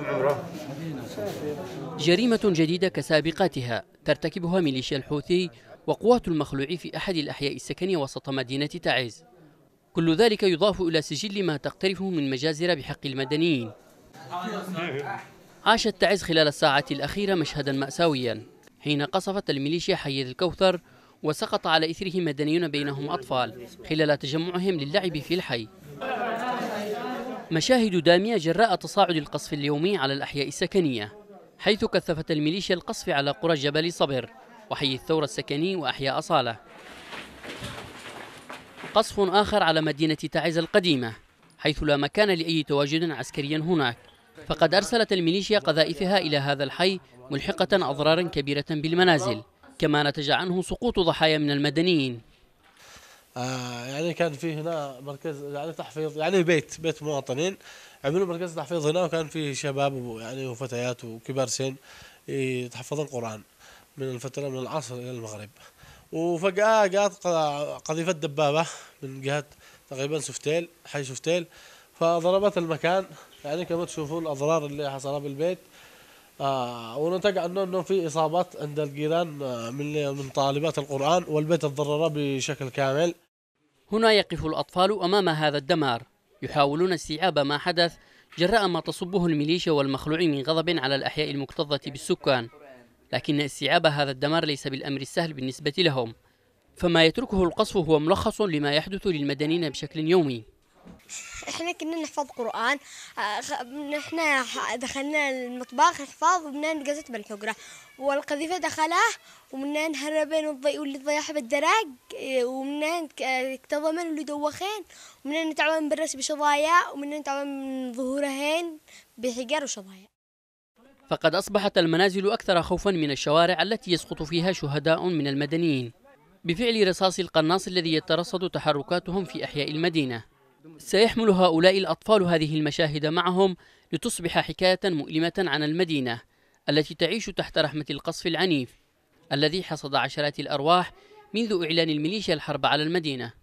كم عمره؟ جريمة جديدة كسابقاتها ترتكبها ميليشيا الحوثي وقوات المخلوع في أحد الأحياء السكنية وسط مدينة تعز كل ذلك يضاف إلى سجل ما تقترفه من مجازر بحق المدنيين عاشت تعز خلال الساعة الأخيرة مشهدا مأساويا حين قصفت الميليشيا حي الكوثر وسقط على إثره مدنيون بينهم أطفال خلال تجمعهم للعب في الحي مشاهد دامية جراء تصاعد القصف اليومي على الأحياء السكنية حيث كثفت الميليشيا القصف على قرى جبل صبر وحي الثورة السكني وأحياء أصالة قصف آخر على مدينة تعز القديمة حيث لا مكان لأي تواجد عسكري هناك فقد أرسلت الميليشيا قذائفها إلى هذا الحي ملحقة أضرارا كبيرة بالمنازل كما نتج عنه سقوط ضحايا من المدنيين آه يعني كان في هنا مركز يعني تحفيظ يعني بيت بيت مواطنين عملوا مركز تحفيظ هنا وكان في شباب يعني وفتيات وكبار سن يتحفظون القران من الفترة من العصر إلى المغرب وفجأة جات قذيفة دبابة من جهة تقريبا سفتيل حي سفتيل فضربت المكان يعني كما تشوفون الأضرار اللي حصلها بالبيت آه ونتج عنه انه في اصابات عند الجيران آه، من من طالبات القران والبيت تضرر بشكل كامل. هنا يقف الاطفال امام هذا الدمار، يحاولون استيعاب ما حدث جراء ما تصبه الميليشيا والمخلوع من غضب على الاحياء المكتظه بالسكان. لكن استيعاب هذا الدمار ليس بالامر السهل بالنسبه لهم. فما يتركه القصف هو ملخص لما يحدث للمدنيين بشكل يومي. احنا كنا نحفظ قرآن احنا آه، دخلنا المطبخ حفاظ ومنين قزت بالحقرة والقذيفة دخلاه ومنين هربين والضي واللي ضياح بالدراج آه، ومنين اكتظمن آه، اللي دوخين ومنين تعاون بالرس بشظايا ومنين تعاون ظهورهين بحجار وشظايا فقد أصبحت المنازل أكثر خوفا من الشوارع التي يسقط فيها شهداء من المدنيين بفعل رصاص القناص الذي يترصد تحركاتهم في أحياء المدينة سيحمل هؤلاء الأطفال هذه المشاهد معهم لتصبح حكاية مؤلمة عن المدينة التي تعيش تحت رحمة القصف العنيف الذي حصد عشرات الأرواح منذ إعلان الميليشيا الحرب على المدينة